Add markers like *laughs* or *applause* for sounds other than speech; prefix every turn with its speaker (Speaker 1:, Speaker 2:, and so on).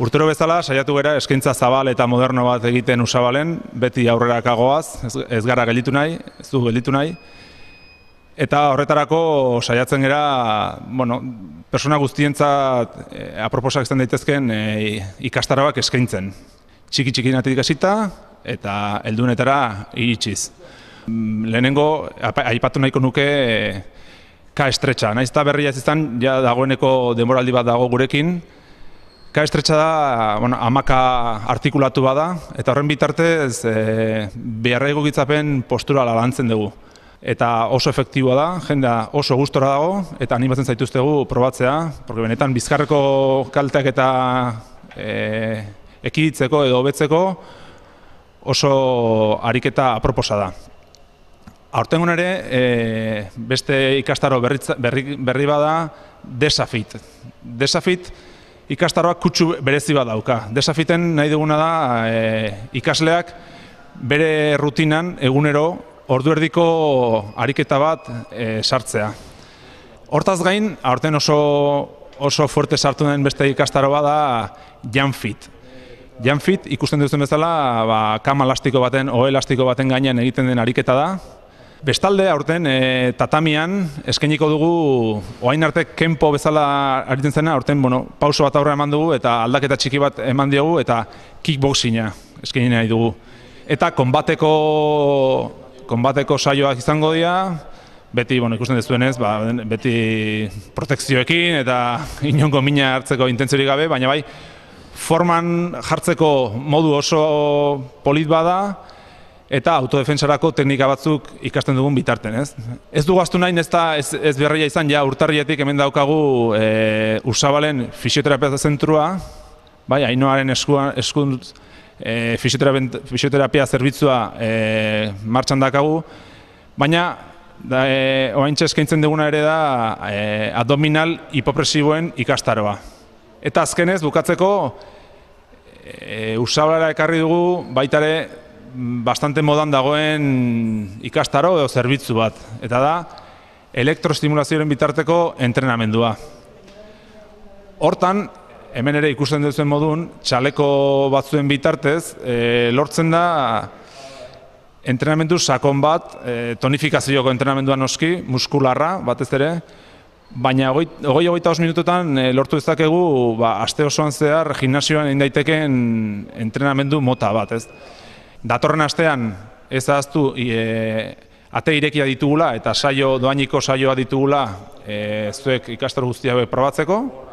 Speaker 1: Urtero bezala, saiatu gara eskaintza zabal eta moderno bat egiten usabalen, beti aurrera kagoaz, ez, gara gelditu nahi, ez du gelditu nahi. Eta horretarako saiatzen gara, bueno, persona guztientzat e, aproposak izan daitezken e, eh, ikastarabak eskaintzen. Txiki txiki natik hasita eta heldunetara iritsiz. Mm, lehenengo, aipatu nahiko nuke e, ka estretxa. nahizta eta berria ez izan, ja dagoeneko demoraldi bat dago gurekin, Ka estretxa da, bueno, amaka artikulatu bada, eta horren bitartez e, beharra egokitzapen postura lalantzen dugu. Eta oso efektiboa da, jendea oso gustora dago, eta animatzen zaituztegu probatzea, porque benetan bizkarreko kalteak eta e, ekiditzeko edo hobetzeko oso ariketa aproposa da. Aurtengon ere, eh, beste ikastaro berri, berri, berri bada, Desafit, desafit, ikastaroak kutsu berezi bat dauka. Desafiten nahi duguna da eh, ikasleak bere rutinan egunero ordu erdiko ariketa bat eh, sartzea. Hortaz gain, aurten oso, oso fuerte sartu den beste ikastaro bat da Janfit. Janfit ikusten duzen bezala ba, kam elastiko baten, oe elastiko baten gainean egiten den ariketa da. Bestalde, aurten, e, tatamian, eskeniko dugu, oain arte, kenpo bezala aritzen zena, aurten, bueno, pauso bat aurra eman dugu, eta aldaketa txiki bat eman diogu, eta kickboxina eskeni nahi dugu. Eta konbateko, konbateko saioak izango dira, beti, bueno, ikusten duzuenez, ba, beti protekzioekin, eta *laughs* inongo mina hartzeko intentziorik gabe, baina bai, forman jartzeko modu oso polit bada, eta autodefensarako teknika batzuk ikasten dugun bitarten, ez? Ez dugu astu nahi, ez, da, ez, ez izan, ja urtarrietik hemen daukagu e, eh, Usabalen fisioterapia zentrua, bai, ainoaren eskuan, eh, fisioterapia, zerbitzua e, martxan dakagu, baina da, e, oain duguna ere da e, abdominal hipopresiboen ikastaroa. Eta azkenez, bukatzeko, e, ekarri dugu baitare bastante modan dagoen ikastaro edo zerbitzu bat, eta da elektrostimulazioaren bitarteko entrenamendua. Hortan, hemen ere ikusten duzuen modun, txaleko batzuen bitartez, e, lortzen da entrenamendu sakon bat, e, eh, tonifikazioko entrenamendua noski, muskularra batez ere, baina hogei hogeita os minututan e, lortu dezakegu ba, aste osoan zehar gimnasioan egin daiteken entrenamendu mota bat, ez? Datorren astean ez daztu e, ate irekia ditugula eta saio doainiko saioa ditugula e, zuek ikastor guztiak probatzeko.